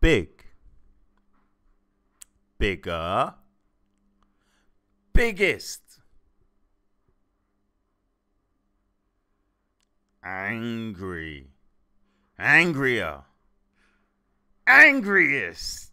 big, bigger, biggest. Angry, angrier, angriest.